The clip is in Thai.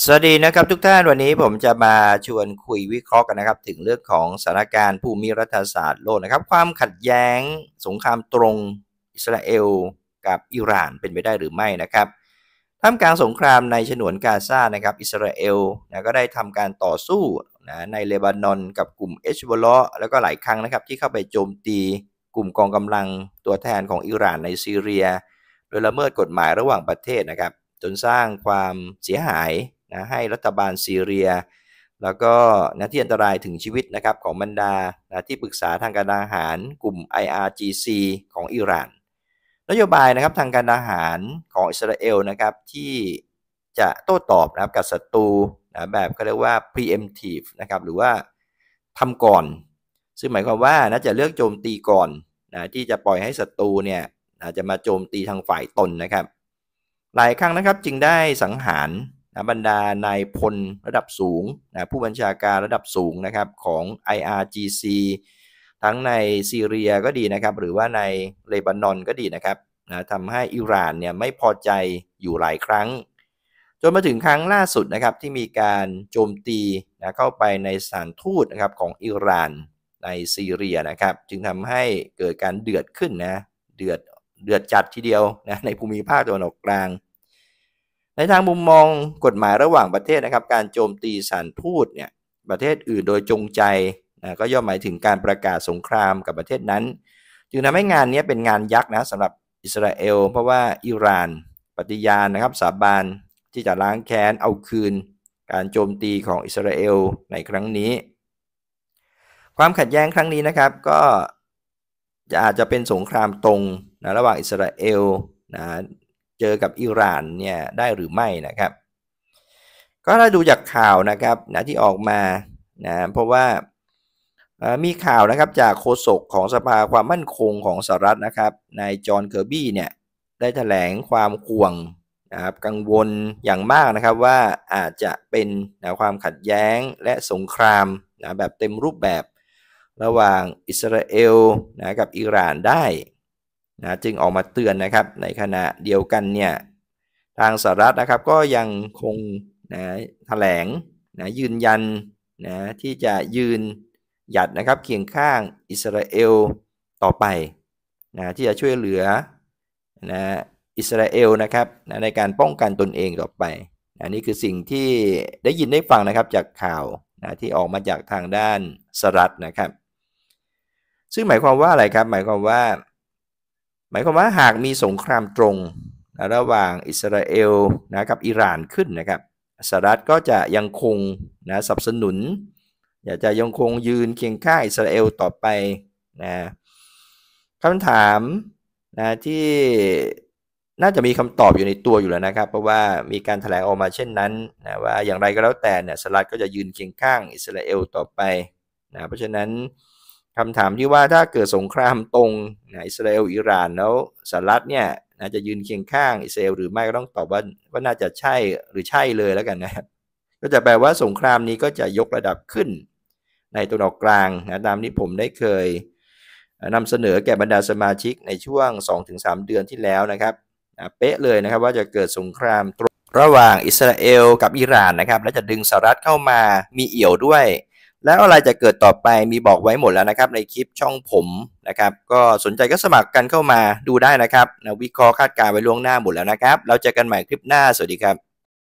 สวัสดีนะครับทุกท่าน วันนี้ผมจะมาชวนคุยวิเคราะห์กันนะครับถึงเรื่องของสถานการณ์ภูมิรัฐศาสตร์โลกนะครับความขัดแย้งสงครามตรงอิสราเอลกับอิหร่านเป็นไปได้หรือไม่นะครับท่ามกลางสงครามในฉนวนกาซานะครับอิสราเอลนะก็ได้ทำการต่อสู้นะในเลบานอนกับกลุ่มเอชบอลแล้วก็หลายครั้งนะครับที่เข้าไปโจมตีกลุ่มกองกำลังตัวแทนของอิหร่านในซีเรีย โดยละเมิดกฎหมายระหว่างประเทศนะครับ จนสร้างความเสียหายนะให้รัฐบาลซีเรีย แล้วก็นะที่อันตรายถึงชีวิตนะครับของบรรดานะที่ปรึกษาทางการทหารกลุ่ม IRGC ของอิหร่านนโยบายนะครับทางการทหารของอิสราเอลนะครับที่จะโต้ตอบนะครับกับศัตรูนะแบบเขาเรียกว่า preemptive นะครับหรือว่าทำก่อน ซึ่งหมายความว่าน่าจะเลือกโจมตีก่อนนะที่จะปล่อยให้ศัตรูเนี่ยนะจะมาโจมตีทางฝ่ายตนนะครับ หลายครั้งนะครับจึงได้สังหารนะบรรดานายพลระดับสูงนะผู้บัญชาการระดับสูงนะครับของ IRGC ทั้งในซีเรียก็ดีนะครับหรือว่าในเลบานอนก็ดีนะครับนะทำให้อิหร่านเนี่ยไม่พอใจอยู่หลายครั้ง จนมาถึงครั้งล่าสุดนะครับที่มีการโจมตีนะเข้าไปในสถานทูตนะครับของอิหร่าน ในซีเรียนะครับจึงทำให้เกิดการเดือดขึ้นนะเดือดเดือดจัดทีเดียวนะในภูมิภาคตะวันออกกลางในทางมุมมองกฎหมายระหว่างประเทศนะครับ การโจมตีสานทูตเนี่ยประเทศอื่นโดยจงใจนะก็ย่อมหมายถึงการประกาศสงครามกับประเทศนั้น จึงทำให้งานนี้เป็นงานยักษ์นะสำหรับอิสราเอลเพราะว่าอิหร่านปฏิญาณนะครับ สาบานที่จะล้างแค้นเอาคืน การโจมตีของอิสราเอลในครั้งนี้ ความขัดแย้งครั้งนี้นะครับก็จะอาจจะเป็นสงครามตรงนะระหว่างอิสราเอลนะเจอกับอิหร่านเนี่ยได้หรือไม่นะครับ ก็ถ้าดูจากข่าวนะครับนะที่ออกมานะเพราะว่ามีข่าวนะครับจากโฆษกของสภาความมั่นคงของสหรัฐนะครับนายจอห์นเคอร์บี้เนี่ยได้ถแถลงความข่วงนะครับกังวลอย่างมากนะครับว่าอาจจะเป็นนะความขัดแย้งและสงครามนะแบบเต็มรูปแบบระหว่างอิสราเอลนะกับอิหร่านได้นะจึงออกมาเตือนนะครับ ในขณะเดียวกันเนี่ยทางสหรัฐนะครับก็ยังคงนะแถลงนะยืนยันนะที่จะยืนหยัดนะครับเคียงข้างอิสราเอลต่อไปนะที่จะช่วยเหลือนะอิสราเอลนะครับนะในการป้องกันตนเองต่อไปนะนี่คือสิ่งที่ได้ยินได้ฟังนะครับจากข่าวนะที่ออกมาจากทางด้านสหรัฐนะครับ ซึ่งหมายความว่าอะไรครับ หมายความว่าหมายความว่าหากมีสงครามตรงนะระหว่างอิสราเอลนะกับอิหร่านขึ้นนะครับสหรัฐก็จะยังคงนะสนับสนุน อยากจะยังคงยืนเคียงข้างอิสราเอลต่อไปนะคำถามนะที่น่าจะมีคำตอบอยู่ในตัวอยู่แล้วนะครับเพราะว่ามีการถแถลงออกมาเช่นนั้นนะว่าอย่างไรก็แล้วแต่เนี่ยสหรัฐก็จะยืนเคียงข้างอิสราเอลต่อไปนะเพราะฉะนั้นคำถามที่ว่าถ้าเกิดสงครามตรงนะอิสราเอลอิหร่านแล้วสหรัฐเนี่ยนะจะยืนเคียงข้างอิสราเอลหรือไม่ก็ต้องตอบว่าว่าน่าจะใช่หรือใช่เลยแล้วกันนะครับก็จะแปลว่าสงครามนี้ก็จะยกระดับขึ้น ในตัวออกกลางนะตามที่ผมได้เคยนำเสนอแก่บรรดาสมาชิกในช่วง 2-3 เดือนที่แล้วนะครับ เป๊ะเลยนะครับว่าจะเกิดสงครามตรง ระหว่างอิสราเอลกับอิหร่านนะครับ และจะดึงสหรัฐเข้ามามีเอี่ยวด้วยแล้วอะไรจะเกิดต่อไปมีบอกไว้หมดแล้วนะครับในคลิปช่องผมนะครับ ก็สนใจก็สมัครกันเข้ามาดูได้นะครับนะวิเคราะห์คาดการณ์ไว้ล่วงหน้าหมดแล้วนะครับเราเจอกันใหม่คลิปหน้าสวัสดีครับ